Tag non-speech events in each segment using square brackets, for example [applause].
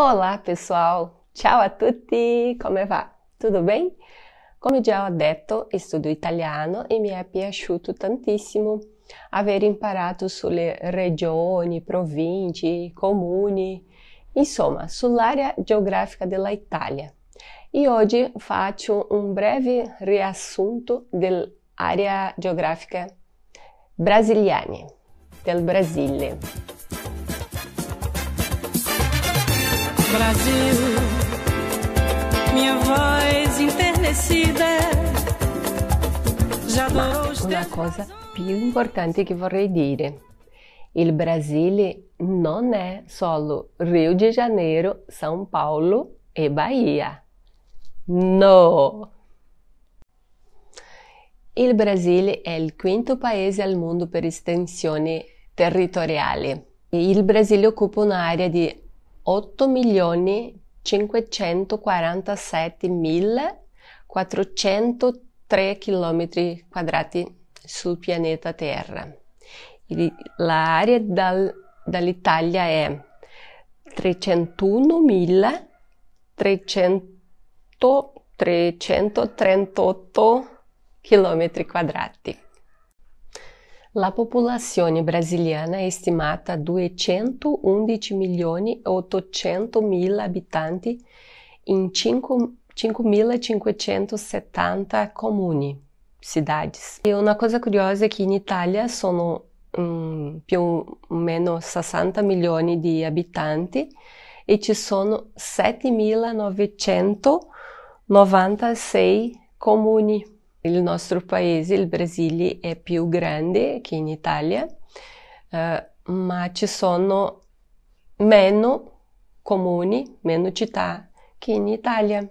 Olá pessoal, ciao a tutti, come é va? Tudo bem? Como já ho detto, estudo italiano e mi è piaciuto tantissimo aver imparato sulle regioni, province, comuni, insomma, sull'area geografica Itália. E oggi faccio un breve riassunto dell'area geografica brasiliana, del Brasile. Brasil, minha voz enternecida já Ma Uma coisa più importante que vorrei dire. Il Brasile non è solo Rio de Janeiro, São Paulo e Bahia. No! Il Brasile è il quinto paese al mondo per estensione territoriale. Il Brasile occupa un'area di 8.547.403 km quadrati sul pianeta Terra. L'area dal, dall'Italia è 301.338 km quadrati. La popolazione brasiliana è stimata a 211 milioni 800 mila abitanti in 5.570 comuni, cidades. E uma coisa curiosa é que em Itália sono um, più o meno 60 milioni di abitanti e ci sono 7.996 comuni. il nostro paese, il Brasile, è più grande che in Italia, eh, ma ci sono meno comuni, meno città che in Italia.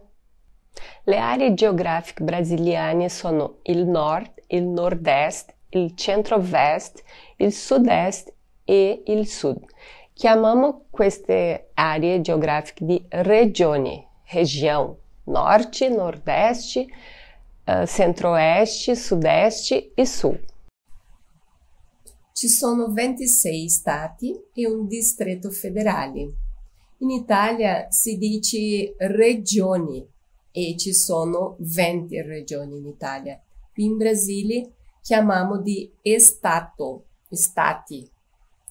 Le aree geografiche brasiliane sono il nord, il nord-est, il centro vest il sud-est e il sud. Chiamiamo queste aree geografiche di regioni, região, norte, nord-est Ah, centro-oeste, sudeste e sul. Ci sono 26 stati e un distretto federale. In Italia si dice regioni e ci sono 20 regioni in Italia. Qui in Brasile chiamiamo di stato, stati,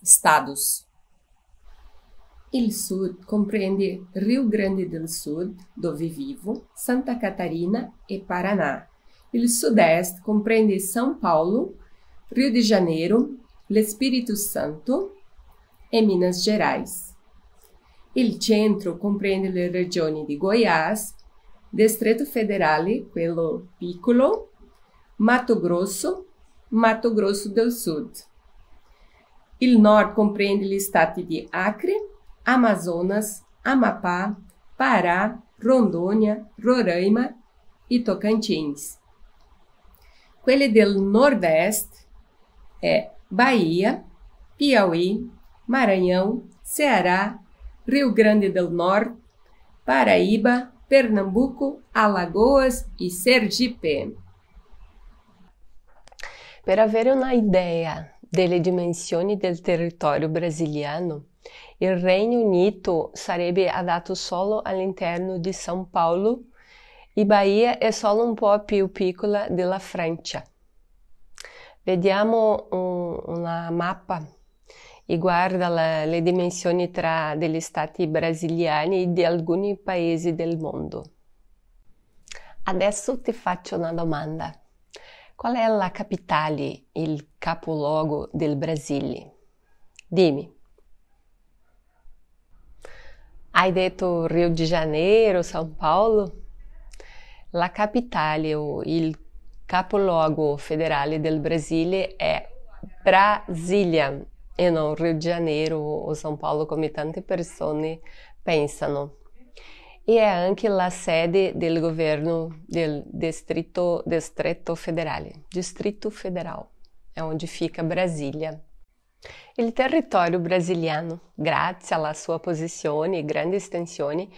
status. Il Sud compreende Rio Grande do Sul, dove vivo, Santa Catarina e Paraná. Il Sudeste compreende São Paulo, Rio de Janeiro, l'Espírito Santo e Minas Gerais. Il Centro compreende le regioni di Goiás, Distretto Federale, quello piccolo, Mato Grosso, Mato Grosso do Sul. Il Nord compreende gli stati di Acre, Amazonas, Amapá, Pará, Rondônia, Roraima e Tocantins. Coelho do Nordeste é Bahia, Piauí, Maranhão, Ceará, Rio Grande do Norte, Paraíba, Pernambuco, Alagoas e Sergipe. Para avere uma ideia delle dimensões del território brasiliano, Il Regno Unito sarebbe adatto solo all'interno di São Paulo e Bahia è solo un po' più piccola della Francia. Vediamo un, una mappa e guarda la, le dimensioni tra degli stati brasiliani e di alcuni paesi del mondo. Adesso ti faccio una domanda. Qual è la capitale, il capoluogo del Brasile? Dimmi. Aí dentro Rio de Janeiro, São Paulo, la capitale o il capoluogo federale del Brasile é Brasília e não Rio de Janeiro ou São Paulo, como tante persone pensam. E é anche la sede del governo del Distrito, Federal, Federale, Distrito Federal, é onde fica Brasília. Il territorio brasiliano, grazie alla sua posizione e grandi estensioni,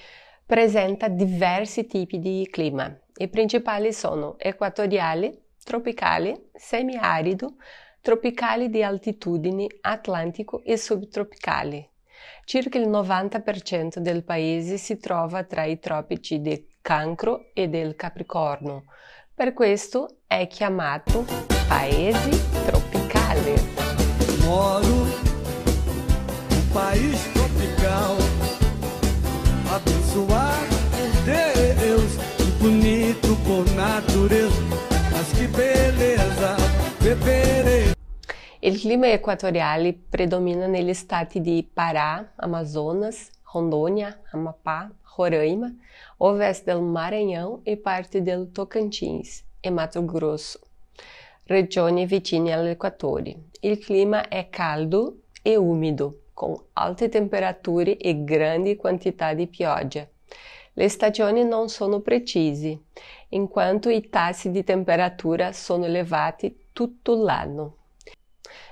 presenta diversi tipi di clima. I principali sono equatoriale, tropicale, semiarido, tropicale di altitudine, atlantico e subtropicale. Circa il 90% del paese si trova tra i tropici del Cancro e del Capricorno. Per questo è chiamato paese tropicale. moro, um país tropical, abençoado por é Deus, que bonito por natureza, mas que beleza, beberei. É o clima equatorial predomina no estado de Pará, Amazonas, Rondônia, Amapá, Roraima, oeste do Maranhão e parte do Tocantins e Mato Grosso. regioni vicine all'equatore. Il clima è caldo e umido, con alte temperature e grandi quantità di pioggia. Le stagioni non sono precise, in quanto i tassi di temperatura sono elevati tutto l'anno.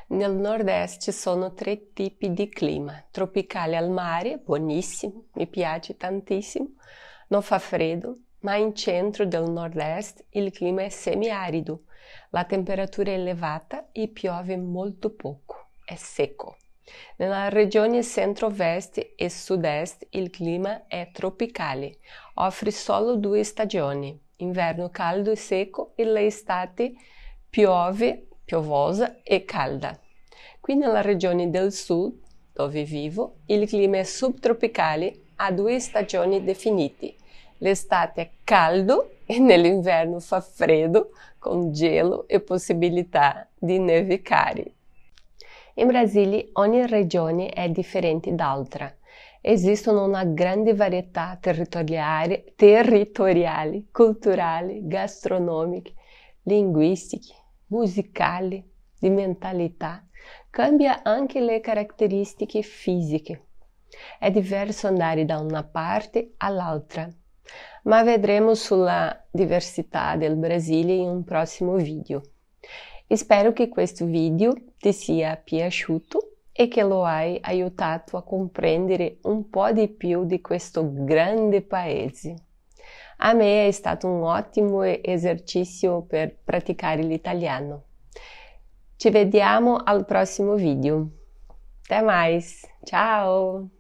Nel nord-est ci sono tre tipi di clima. Tropicale al mare, buonissimo, mi piace tantissimo, non fa freddo, ma in centro del nord-est il clima è semiarido, la temperatura è elevata e piove molto poco, è secco. Nella regione centro-ovest e sud-est il clima è tropicale, offre solo due stagioni, inverno caldo e secco e l'estate piove, piovosa e calda. Qui nella regione del sud, dove vivo, il clima è subtropicale, ha due stagioni definite, L'estate è caldo e [laughs] nell'inverno fa freddo, con gelo e possibilità di nevicare. In Brasile ogni regione è differente d'altra. Esistono una grande varietà territoriale, territoriali culturali, gastronomiche, linguistiche, musicali, di mentalità. Cambia anche le caratteristiche fisiche. È diverso andare da una parte all'altra ma vedremo sulla diversità del Brasile in un prossimo video. Spero che questo video ti sia piaciuto e che lo hai aiutato a comprendere un po' di più di questo grande paese. A me è stato un ottimo esercizio per praticare l'italiano. Ci vediamo al prossimo video. Até mais! Ciao!